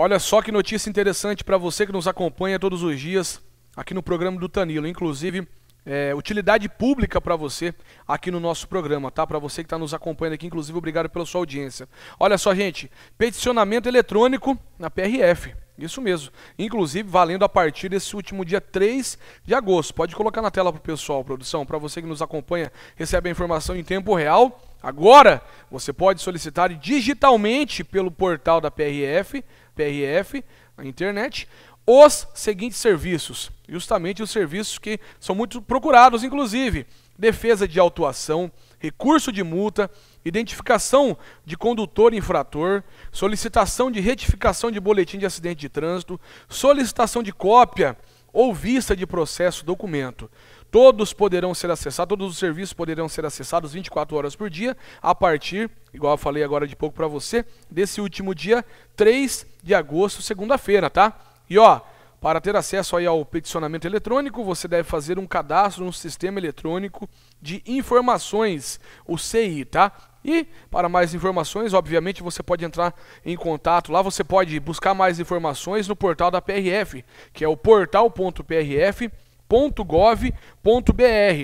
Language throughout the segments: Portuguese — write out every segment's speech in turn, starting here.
Olha só que notícia interessante para você que nos acompanha todos os dias aqui no programa do Tanilo. Inclusive, é, utilidade pública para você aqui no nosso programa, tá? Para você que está nos acompanhando aqui, inclusive, obrigado pela sua audiência. Olha só, gente, peticionamento eletrônico na PRF. Isso mesmo. Inclusive, valendo a partir desse último dia 3 de agosto. Pode colocar na tela para o pessoal, produção, para você que nos acompanha, recebe a informação em tempo real. Agora, você pode solicitar digitalmente pelo portal da PRF PRF na internet, os seguintes serviços, justamente os serviços que são muito procurados, inclusive defesa de autuação, recurso de multa, identificação de condutor infrator, solicitação de retificação de boletim de acidente de trânsito, solicitação de cópia ou vista de processo documento. Todos poderão ser acessados, todos os serviços poderão ser acessados 24 horas por dia, a partir, igual eu falei agora de pouco para você, desse último dia 3 de agosto, segunda-feira, tá? E ó, para ter acesso aí ao peticionamento eletrônico, você deve fazer um cadastro no Sistema Eletrônico de Informações, o CI, tá? E para mais informações, obviamente, você pode entrar em contato lá, você pode buscar mais informações no portal da PRF, que é o portal.prf .gov.br,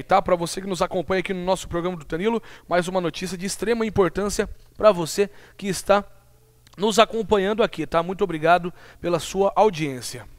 tá? Para você que nos acompanha aqui no nosso programa do Tanilo, mais uma notícia de extrema importância para você que está nos acompanhando aqui, tá? Muito obrigado pela sua audiência.